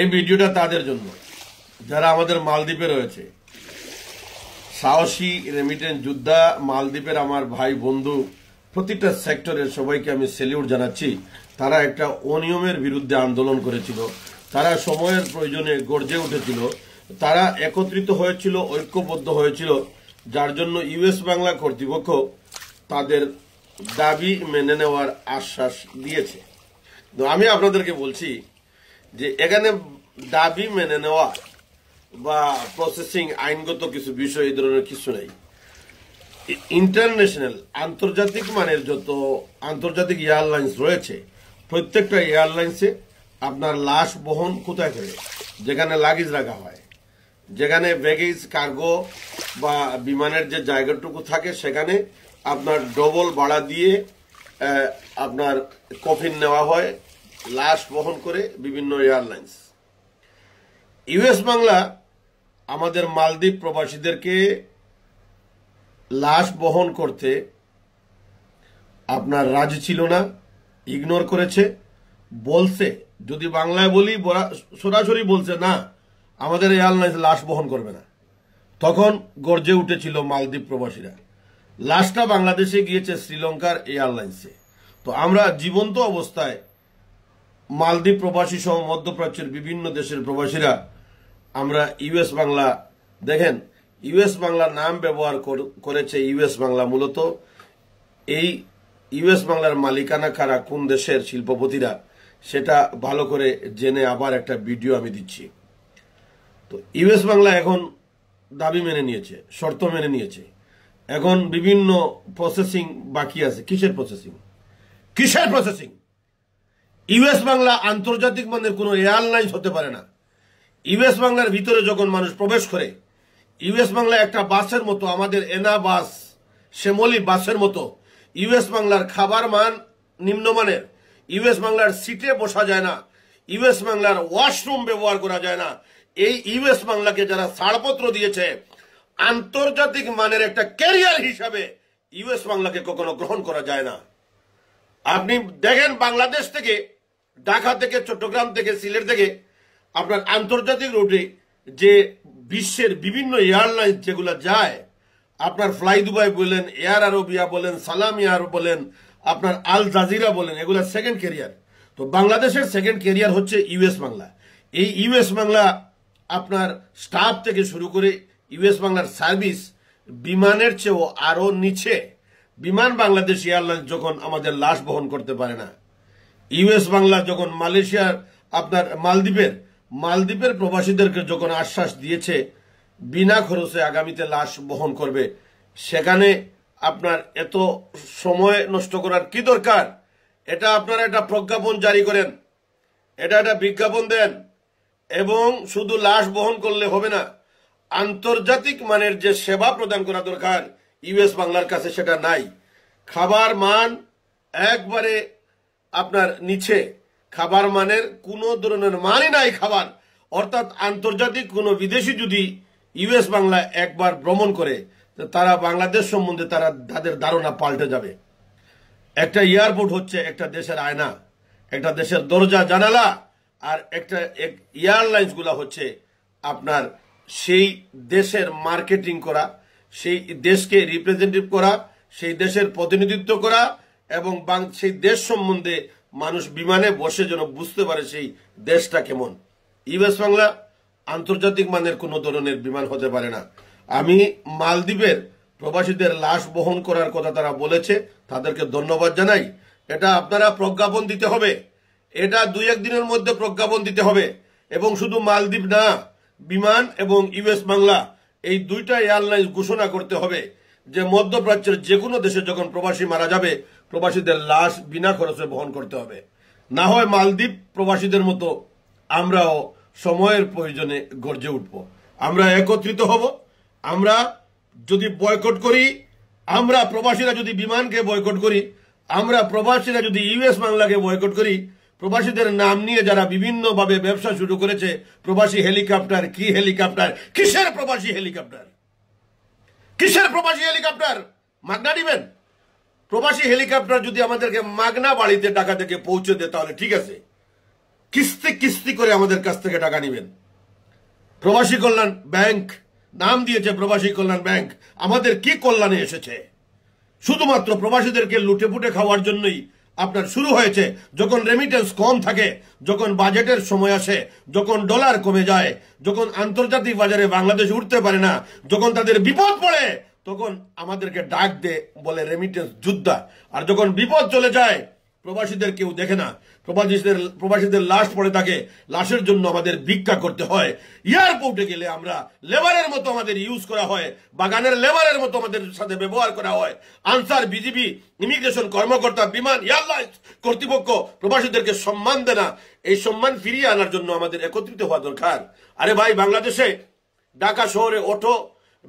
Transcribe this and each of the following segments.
এই ভিডিওটা তাদের জন্য যারা আমাদের মালদ্বীপে রয়েছে সাহসী রেমিটেন্ট যোদ্ধা মালদ্বীপের আমার ভাই বন্ধু প্রতিটা সেক্টরের সবাইকে আমি সেলিউট জানাচ্ছি তারা একটা অনিয়মের বিরুদ্ধে আন্দোলন করেছিল তারা সময়ের প্রয়োজনে গর্জে উঠেছিল তারা একত্রিত হয়েছিল ঐক্যবদ্ধ হয়েছিল যার জন্য ইউএস বাংলা কর্তৃপক্ষ তাদের দাবি মেনে নেওয়ার আশ্বাস দিয়েছে আমি আপনাদেরকে বলছি যে এখানে দাবি মেনে নেওয়া বা প্রসেসিং আইনগত কিছু বিষয় এই ধরনের কিছু নেই ইন্টারন্যাশনাল আন্তর্জাতিক মানের যত আন্তর্জাতিক এয়ারলাইন্স রয়েছে প্রত্যেকটা এয়ারলাইন্সে আপনার লাশ বহন কোথায় করে যেখানে লাগেজ রাখা হয় যেখানে ব্যাগেজ কার্গো বা বিমানের যে জায়গাটুকু থাকে সেখানে আপনার ডবল ভাড়া দিয়ে আপনার কফিন নেওয়া হয় লাশ বহন করে বিভিন্ন এয়ারলাইন্স ইউএস বাংলা আমাদের মালদ্বীপ প্রবাসীদেরকে লাশ বহন করতে আপনার রাজি ছিল না ইগনোর করেছে বলছে যদি বাংলায় বলি সরাসরি বলছে না আমাদের এয়ারলাইন্স লাশ বহন করবে না তখন গর্জে উঠেছিল মালদ্বীপ প্রবাসীরা লাশটা বাংলাদেশে গিয়েছে শ্রীলঙ্কার এয়ারলাইন্সে তো আমরা জীবন্ত অবস্থায় মালদ্বীপ প্রবাসী সহ মধ্যপ্রাচ্যের বিভিন্ন দেশের প্রবাসীরা আমরা ইউএস বাংলা দেখেন ইউএস বাংলা নাম ব্যবহার করেছে ইউএস বাংলা মূলত এই ইউএস বাংলার মালিকানা কারা কোন দেশের শিল্পপতিরা সেটা ভালো করে জেনে আবার একটা ভিডিও আমি দিচ্ছি তো ইউএস বাংলা এখন দাবি মেনে নিয়েছে শর্ত মেনে নিয়েছে এখন বিভিন্ন প্রসেসিং বাকি আছে কিসের প্রসেসিং কিসের প্রসেসিং ইউএস বাংলা আন্তর্জাতিক মানের কোনো এয়ারলাইন্স হতে পারে না ইউএস বাংলার ভিতরে যখন মানুষ প্রবেশ করে ইউএস বাংলা একটা বাসের মতো আমাদের এনা বাস শ্যামলি বাসের মতো ইউএস বাংলার খাবার মান নিম্নমানের ইউএস বাংলার সিটে বসা যায় না ইউএস বাংলার ওয়াশরুম ব্যবহার করা যায় না এই ইউএস বাংলাকে যারা ছাড়পত্র দিয়েছে আন্তর্জাতিক মানের একটা ক্যারিয়ার হিসাবে ইউএস বাংলাকে কখনো গ্রহণ করা যায় না আপনি দেখেন বাংলাদেশ থেকে ঢাকা থেকে চট্টগ্রাম থেকে সিলেট থেকে আপনার আন্তর্জাতিক রুটে যে বিশ্বের বিভিন্ন এয়ারলাইন্স যেগুলো যায় আপনার ফ্লাই দুবাই বলেন এয়ার আরবিয়া বলেন সালাম এয়ার বলেন আপনার আল জাজিরা বলেন এগুলো সেকেন্ড কেরিয়ার তো বাংলাদেশের সেকেন্ড কেরিয়ার হচ্ছে ইউএস বাংলা এই ইউএস বাংলা আপনার স্টাফ থেকে শুরু করে ইউএস বাংলার সার্ভিস বিমানের চেয়েও আরও নিচে বিমান বাংলাদেশ এয়ারলাইন্স যখন আমাদের লাশ বহন করতে পারে না ইউএস বাংলা যখন মালয়েশিয়ার আপনার মালদ্বীপের মালদ্বীপের প্রবাসীদেরকে যখন আশ্বাস দিয়েছে বিনা খরচে আগামীতে লাশ বহন করবে সেখানে আপনার এত সময় নষ্ট করার কি দরকার এটা আপনারা একটা প্রজ্ঞাপন জারি করেন এটা একটা বিজ্ঞাপন দেন এবং শুধু লাশ বহন করলে হবে না আন্তর্জাতিক মানের যে সেবা প্রদান করা দরকার ইউএস বাংলার কাছে সেটা নাই খাবার মান একবারে আপনার নিচে খাবার মানের কোনো ধরনের মানে নাই খাবার অর্থাৎ আন্তর্জাতিক কোনো বিদেশি যদি ইউএস বাংলা একবার ভ্রমণ করে তারা বাংলাদেশ সম্বন্ধে তারা তাদের ধারণা পাল্টে যাবে একটা এয়ারপোর্ট হচ্ছে একটা দেশের আয়না একটা দেশের দরজা জানালা আর একটা এয়ারলাইন্সগুলো হচ্ছে আপনার সেই দেশের মার্কেটিং করা সেই দেশকে রিপ্রেজেন্টেটিভ করা সেই দেশের প্রতিনিধিত্ব করা এবং সেই দেশ সম্বন্ধে মানুষ বিমানে বসে যেন বুঝতে পারে সেই দেশটা কেমন ইউএস বাংলা আন্তর্জাতিক মানের কোনো ধরনের বিমান হতে পারে না আমি মালদ্বীপের প্রবাসীদের লাশ বহন করার কথা তারা বলেছে তাদেরকে ধন্যবাদ জানাই এটা আপনারা প্রজ্ঞাপন দিতে হবে এটা দুই একদিনের মধ্যে প্রজ্ঞাপন দিতে হবে এবং শুধু মালদ্বীপ না বিমান এবং ইউএস বাংলা এই দুইটা এয়ারলাইন্স ঘোষণা করতে হবে যে মধ্যপ্রাচ্যের যে কোনো দেশে যখন প্রবাসী মারা যাবে প্রবাসীদের লাশ বিনা খরচে বহন করতে হবে না হয় মালদ্বীপ প্রবাসীদের মতো আমরাও সময়ের প্রয়োজনে গর্জে উঠব আমরা একত্রিত হব আমরা যদি বয়কট করি আমরা প্রবাসীরা যদি বিমানকে বয়কট করি আমরা প্রবাসীরা যদি ইউএস বাংলাকে বয়কট করি প্রবাসীদের নাম নিয়ে যারা বিভিন্নভাবে ব্যবসা শুরু করেছে প্রবাসী হেলিকপ্টার কি হেলিকপ্টার কিসের প্রবাসী হেলিকপ্টার কিসের প্রবাসী হেলিকপ্টার মাগনা নিবেন প্রবাসী হেলিকপ্টার যদি আমাদেরকে মাগনা বাড়িতে টাকা থেকে পৌঁছে দেয় তাহলে ঠিক আছে কিস্তি কিস্তি করে আমাদের কাছ থেকে টাকা নিবেন প্রবাসী কল্যাণ ব্যাংক নাম দিয়েছে প্রবাসী কল্যাণ ব্যাংক আমাদের কি কল্যাণে এসেছে শুধুমাত্র প্রবাসীদেরকে লুটে পুটে খাওয়ার জন্যই আপনার শুরু হয়েছে যখন রেমিটেন্স কম থাকে যখন বাজেটের সময় আসে যখন ডলার কমে যায় যখন আন্তর্জাতিক বাজারে বাংলাদেশ উঠতে পারে না যখন তাদের বিপদ পড়ে তখন আমাদেরকে ডাক দে বলে রেমিটেন্স যুদ্ধা আর যখন বিপদ চলে যায় প্রবাসীদের কেউ দেখে না প্রবাসীদের প্রবাসীদের লাশ পড়ে থাকে লাশের জন্য আমাদের ভিক্ষা করতে হয় এয়ারপোর্টে গেলে আমরা লেবারের মতো আমাদের ইউজ করা হয় বাগানের লেবারের মতো আমাদের সাথে ব্যবহার করা হয় আনসার বিজিবি ইমিগ্রেশন কর্মকর্তা বিমান এয়ারলাইন্স কর্তৃপক্ষ প্রবাসীদেরকে সম্মান দেয় না এই সম্মান ফিরিয়ে আনার জন্য আমাদের একত্রিত হওয়া দরকার আরে ভাই বাংলাদেশে ঢাকা শহরে অটো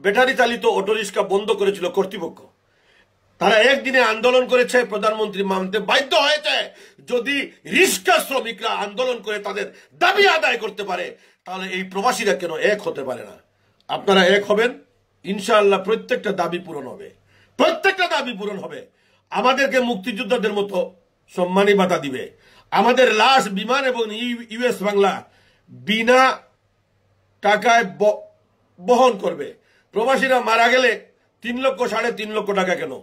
ব্যাটারি চালিত অটো রিক্সা বন্ধ করেছিল কর্তৃপক্ষ তারা একদিনে আন্দোলন করেছে প্রধানমন্ত্রী মানতে বাধ্য হয়েছে যদি রিক্সা শ্রমিকরা আন্দোলন করে তাদের দাবি আদায় করতে পারে তাহলে এই প্রবাসীরা কেন এক হতে পারে না আপনারা এক হবেন ইনশাআল্লাহ প্রত্যেকটা দাবি পূরণ হবে প্রত্যেকটা দাবি পূরণ হবে আমাদেরকে মুক্তিযোদ্ধাদের মতো সম্মানী বাধা দিবে আমাদের লাশ বিমান এবং ইউএস বাংলা বিনা টাকায় বহন করবে প্রবাসীরা মারা গেলে তিন লক্ষ সাড়ে তিন লক্ষ টাকা কেন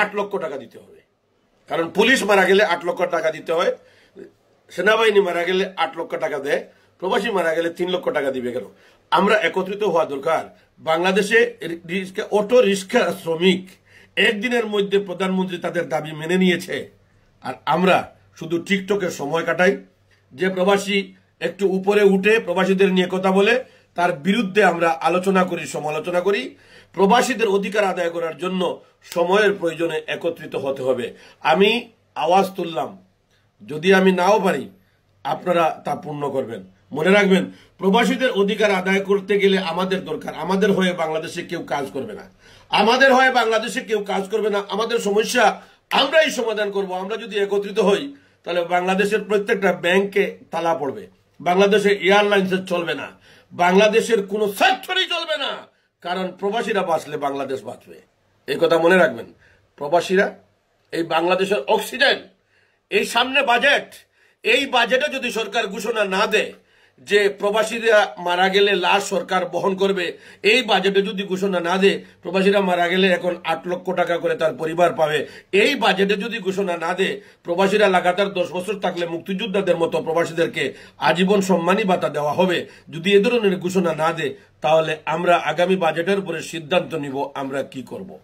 আট লক্ষ টাকা দিতে হবে কারণ পুলিশ মারা গেলে আট লক্ষ টাকা দিতে হয় সেনাবাহিনী মারা গেলে আট লক্ষ টাকা দেয় প্রবাসী মারা গেলে তিন লক্ষ টাকা দিবে কেন আমরা একত্রিত হওয়া দরকার বাংলাদেশে অটো রিক্সা শ্রমিক একদিনের মধ্যে প্রধানমন্ত্রী তাদের দাবি মেনে নিয়েছে আর আমরা শুধু টিকটকে সময় কাটাই যে প্রবাসী একটু উপরে উঠে প্রবাসীদের নিয়ে কথা বলে তার বিরুদ্ধে আমরা আলোচনা করি সমালোচনা করি প্রবাসীদের অধিকার আদায় করার জন্য সময়ের প্রয়োজনে একত্রিত হতে হবে আমি আওয়াজ তুললাম যদি আমি নাও পারি আপনারা তা পূর্ণ করবেন মনে রাখবেন প্রবাসীদের অধিকার আদায় করতে গেলে আমাদের দরকার আমাদের হয়ে বাংলাদেশে কেউ কাজ করবে না আমাদের হয়ে বাংলাদেশে কেউ কাজ করবে না আমাদের সমস্যা আমরাই সমাধান করব আমরা যদি একত্রিত হই তাহলে বাংলাদেশের প্রত্যেকটা ব্যাংকে তালা পড়বে বাংলাদেশে এয়ারলাইন্স চলবে না বাংলাদেশের কোনো স্বাক্ষরই চলবে না কারণ প্রবাসীরা বাঁচলে বাংলাদেশ বাঁচবে এই কথা মনে রাখবেন প্রবাসীরা এই বাংলাদেশের অক্সিজেন এই সামনে বাজেট এই বাজেটে যদি সরকার ঘোষণা না দেয় যে প্রবাসীরা মারা গেলে লাশ সরকার বহন করবে এই বাজেটে যদি ঘোষণা না দেয় প্রবাসীরা মারা গেলে এখন আট লক্ষ টাকা করে তার পরিবার পাবে এই বাজেটে যদি ঘোষণা না দেয় প্রবাসীরা লাগাতার দশ বছর থাকলে মুক্তিযোদ্ধাদের মতো প্রবাসীদেরকে আজীবন সম্মানী ভাতা দেওয়া হবে যদি এ ধরনের ঘোষণা না দেয় তাহলে আমরা আগামী বাজেটের উপরে সিদ্ধান্ত নিব আমরা কি করবো